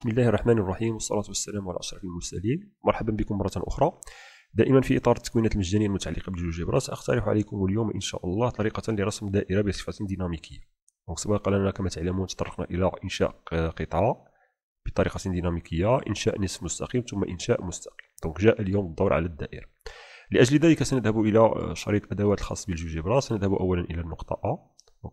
بسم الله الرحمن الرحيم والصلاة والسلام على أشرف المرسلين مرحبا بكم مرة أخرى دائما في إطار التكوينات المجانية المتعلقة بالجوجبرات سأقترح عليكم اليوم إن شاء الله طريقة لرسم دائرة بصفة ديناميكية سبق لنا كما تعلمون تطرقنا إلى إنشاء قطعة بطريقة ديناميكية إنشاء نصف مستقيم ثم إنشاء مستقيم دونك جاء اليوم الدور على الدائرة لأجل ذلك سنذهب إلى شريط أدوات الخاص بالجوجبرا سنذهب أولا إلى النقطة أ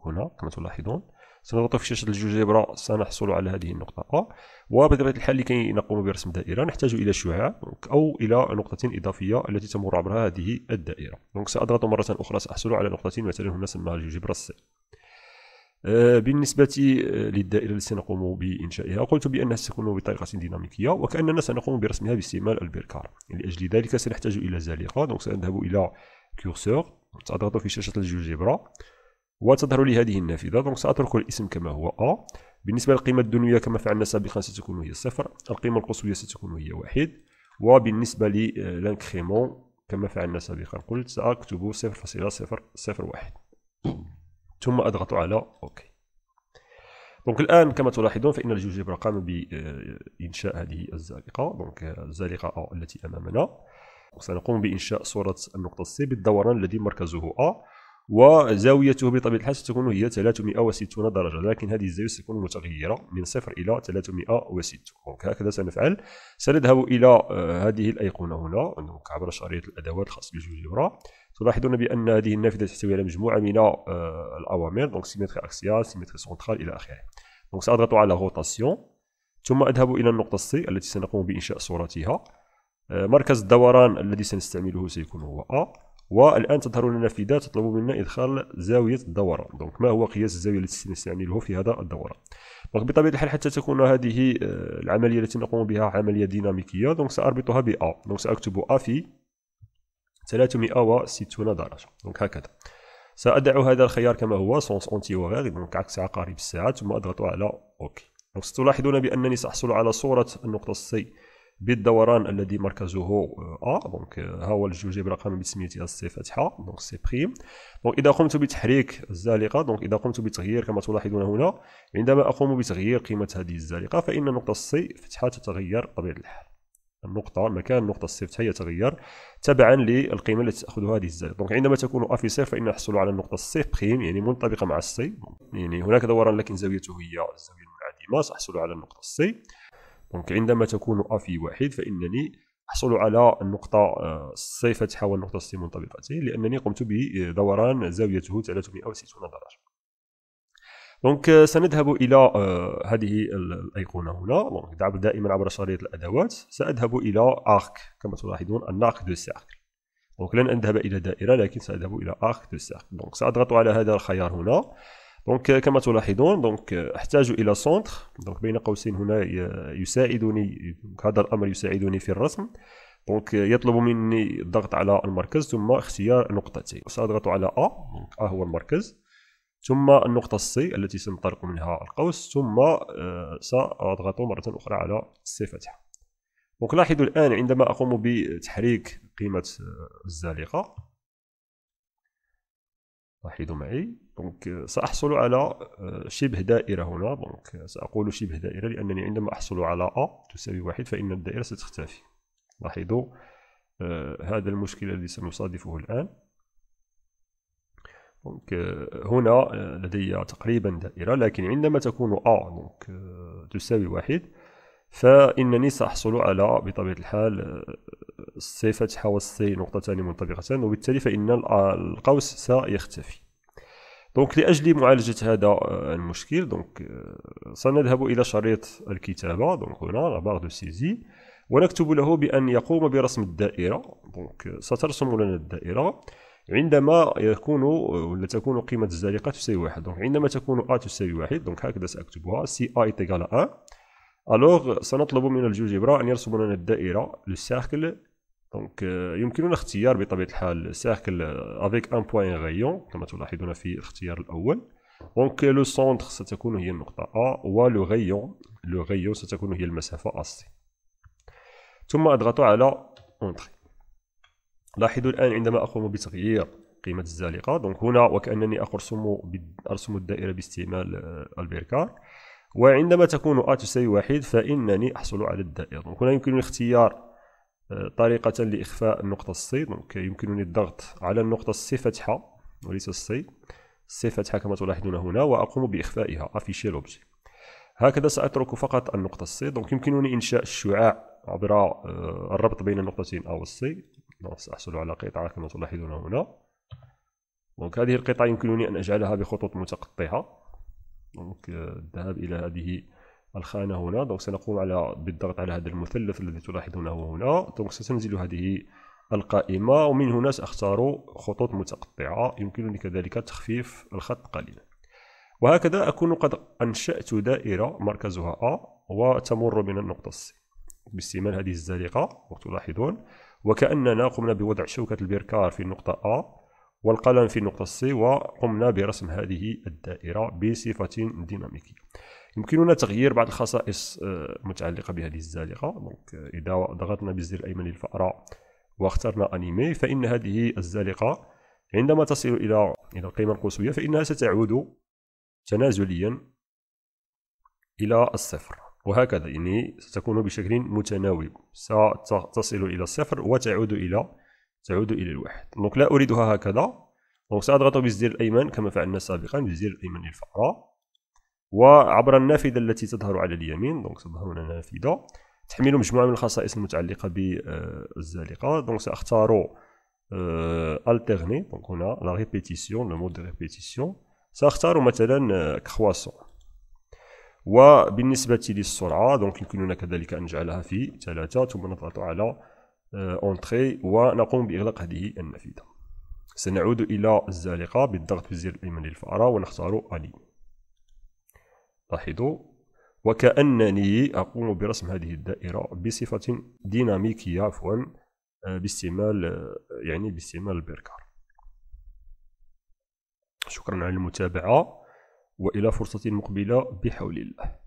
هنا كما تلاحظون سنضغط في شاشة الجوجيبرا سنحصل على هذه النقطة A وبطبيعة الحال لكي نقوم برسم دائرة نحتاج إلى شعاع أو إلى نقطة إضافية التي تمر عبرها هذه الدائرة دونك سأضغط مرة أخرى سأحصل على نقطة مثلا هنا سماها الجوجيبرا C آه، بالنسبة للدائرة التي سنقوم بإنشائها قلت بأنها ستكون بطريقة ديناميكية وكأننا سنقوم برسمها باستعمال البركار يعني لأجل ذلك سنحتاج إلى زليقة دونك سنذهب إلى كورسور سأضغط في شاشة الجوجيبرا وتظهر لي هذه النافذة دونك سأترك الاسم كما هو أ بالنسبة للقيمة الدنوية كما فعلنا سابقا ستكون هي صفر القيمة القصوية ستكون هي واحد وبالنسبة للانكريمون آه، كما فعلنا سابقا قلت سأكتب 0.001 ثم أضغط على أوكي دونك الآن كما تلاحظون فإن الجوجبرا قام بإنشاء هذه الزالقة دونك آه، الزالقة أ التي أمامنا سنقوم بإنشاء صورة النقطة سي بالدوران الذي مركزه أ وزاويته بطبيعة الحال ستكون هي 360 درجة لكن هذه الزاوية ستكون متغيرة من صفر إلى 360 دونك هكذا سنفعل سنذهب إلى آه، هذه الأيقونة هنا دونك عبر شريط الأدوات الخاص بالجبرة تلاحظون بأن هذه النافذة تحتوي على مجموعة من آه، الأوامر دونك سيمتري أكسيال سيمتري سونترال إلى آخره دونك سأضغط على روتاسيون ثم أذهب إلى النقطة سي التي سنقوم بإنشاء صورتها آه، مركز الدوران الذي سنستعمله سيكون هو أ والان تظهر لنا نافذه تطلب منا ادخال زاويه الدوره دونك ما هو قياس الزاويه التي سنستعمله في هذا الدوره دونك بطبيعه الحال حتى تكون هذه آه، العمليه التي نقوم بها عمليه ديناميكيه دونك ساربطها ب ا دونك ساكتب ا في 360 درجه دونك هكذا سأدع هذا الخيار كما هو سونس اونتي وغير دونك عكس عقارب الساعة ثم أضغط على أوكي دونك ستلاحظون بأنني سأحصل على صورة النقطة السي بالدوران الذي مركزه ا دونك ها هو الجوجيب الرقمي بتسميته السي فاتحه دونك سي بريم دونك اذا قمت بتحريك الزالقه دونك اذا قمت بتغيير كما تلاحظون هنا عندما اقوم بتغيير قيمه هذه الزالقه فان نقطه السي فتحه تتغير بطبيعه الحال النقطة مكان النقطة فتحه يتغير تبعا للقيمة التي تأخذها هذه الزالقه دونك عندما تكون أ في صفر فإن نحصل على النقطة السي بريم يعني منطبقة مع السي يعني هناك دوران لكن زاويته هي الزاوية المنعدمة سأحصل على النقطة السي دونك عندما تكون افي واحد فانني احصل على النقطه سي آه، فتحه والنقطه سي منطبقتين لانني قمت بدوران آه، زاويته 360 درجه دونك آه، سنذهب الى هذه الايقونه هنا دونك دائما عبر شريط الادوات ساذهب الى ارك كما تلاحظون الناق دو سيركل دونك لن اذهب الى دائره لكن ساذهب الى ارك دو سيركل دونك ساضغط على هذا الخيار هنا دونك كما تلاحظون دونك احتاج الى سونتر دونك بين قوسين هنا يساعدني هذا الامر يساعدني في الرسم دونك يطلب مني الضغط على المركز ثم اختيار نقطتي ساضغط على ا ا هو المركز ثم النقطة سي التي سنطلق منها القوس ثم سأضغط مرة أخرى على سي فتحة دونك لاحظوا الآن عندما أقوم بتحريك قيمة الزالقة لاحظوا معي دونك euh, سأحصل على euh, شبه دائرة هنا دونك euh, سأقول شبه دائرة لأنني عندما أحصل على أ تساوي واحد فإن الدائرة ستختفي لاحظوا هذا المشكل الذي سنصادفه الآن دونك هنا لدي تقريبا دائرة لكن عندما تكون أ دونك تساوي واحد فإنني سأحصل على بطبيعة الحال سي فتحة والسي نقطتان منطبقتان وبالتالي فإن القوس سيختفي دونك لأجل معالجة هذا آه، المشكل دونك آه، سنذهب إلى شريط الكتابة دونك هنا لابار دو سيزي ونكتب له بأن يقوم برسم الدائرة دونك آه، سترسم لنا الدائرة عندما يكون ولا تكون قيمة الزليقة تساوي واحد دونك عندما تكون ا تساوي واحد دونك هكذا سأكتبها سي ا تيغال 1 الوغ سنطلب من الجوجبرا أن يرسم لنا الدائرة لو سيركل دونك euh, يمكننا اختيار بطبيعة الحال سيركل افيك ان بوين غيون كما تلاحظون في الاختيار الأول دونك لو سونتر ستكون هي النقطة أ ولو غيون لو غيون ستكون هي المسافة أسي ثم أضغط على اونتري لاحظوا الآن عندما أقوم بتغيير قيمة الزالقة دونك هنا وكأنني أرسم أرسم الدائرة باستعمال euh, البركار وعندما تكون أ تساوي واحد فإنني أحصل على الدائرة هنا يمكنني اختيار آه، طريقة لإخفاء النقطة السي دونك يمكنني الضغط على النقطة السي فتحة وليس السي السي فتحة كما تلاحظون هنا وأقوم بإخفائها أفيشي لوبجي هكذا سأترك فقط النقطة السي دونك يمكنني إنشاء الشعاع عبر آه، الربط بين النقطتين أو السي نعم، سأحصل على قطعة كما تلاحظون هنا دونك هذه القطعة يمكنني أن أجعلها بخطوط متقطعة دونك آه، الذهاب الى هذه الخانه هنا دونك سنقوم على بالضغط على هذا المثلث الذي تلاحظونه هنا دونك ستنزل هذه القائمه ومن هنا ساختار خطوط متقطعه يمكنني كذلك تخفيف الخط قليلا وهكذا اكون قد انشات دائره مركزها ا وتمر من النقطه C باستعمال هذه الزليقه وتلاحظون وكاننا قمنا بوضع شوكه البركار في النقطه ا والقلم في نقطة C وقمنا برسم هذه الدائرة بصفة ديناميكية يمكننا تغيير بعض الخصائص آه، المتعلقة بهذه الزالقة دونك إذا ضغطنا بالزر الأيمن للفأرة واخترنا أنيمي فإن هذه الزالقة عندما تصل إلى إلى القيمة القوسية فإنها ستعود تنازليا إلى الصفر وهكذا يعني ستكون بشكل متناوب ستصل إلى الصفر وتعود إلى تعود إلى الواحد دونك لا أريدها هكذا دونك سأضغط بالزر الأيمن كما فعلنا سابقا بالزر الأيمن للفأرة وعبر النافذة التي تظهر على اليمين دونك تظهر لنا نافذة تحمل مجموعة من الخصائص المتعلقة بالزالقة دونك سأختار الترني آه، دونك هنا لا ريبيتيسيون لو مود ريبيتيسيون سأختار مثلا كخواسون آه، وبالنسبة للسرعة دونك يمكننا كذلك أن نجعلها في ثلاثة ثم نضغط على اونتري آه، ونقوم باغلاق هذه النافذه سنعود الى الزالقه بالضغط في الزر الايمن للفاره ونختار الي لاحظوا وكانني اقوم برسم هذه الدائره بصفه ديناميكيه عفوا آه، باستعمال آه، يعني باستعمال البركار شكرا على المتابعه والى فرصه مقبله بحول الله